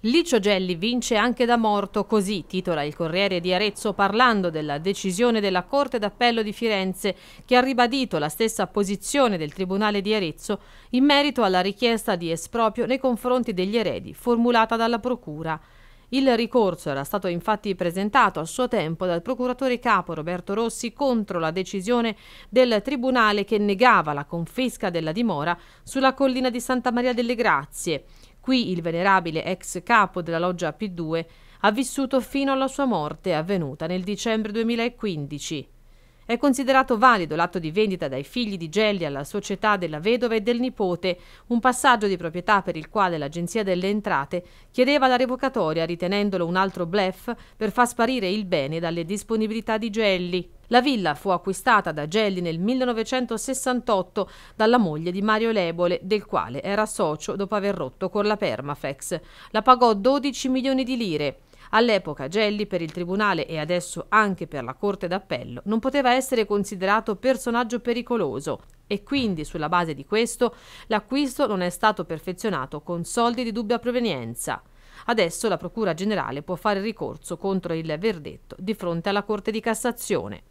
Licio Gelli vince anche da morto, così titola il Corriere di Arezzo parlando della decisione della Corte d'Appello di Firenze che ha ribadito la stessa posizione del Tribunale di Arezzo in merito alla richiesta di esproprio nei confronti degli eredi formulata dalla Procura. Il ricorso era stato infatti presentato a suo tempo dal procuratore capo Roberto Rossi contro la decisione del tribunale che negava la confisca della dimora sulla collina di Santa Maria delle Grazie. Qui il venerabile ex capo della loggia P2 ha vissuto fino alla sua morte avvenuta nel dicembre 2015. È considerato valido l'atto di vendita dai figli di Gelli alla società della vedova e del nipote, un passaggio di proprietà per il quale l'Agenzia delle Entrate chiedeva la revocatoria ritenendolo un altro blef per far sparire il bene dalle disponibilità di Gelli. La villa fu acquistata da Gelli nel 1968 dalla moglie di Mario Lebole, del quale era socio dopo aver rotto con la Permafex. La pagò 12 milioni di lire. All'epoca Gelli per il Tribunale e adesso anche per la Corte d'Appello non poteva essere considerato personaggio pericoloso e quindi sulla base di questo l'acquisto non è stato perfezionato con soldi di dubbia provenienza. Adesso la Procura Generale può fare ricorso contro il verdetto di fronte alla Corte di Cassazione.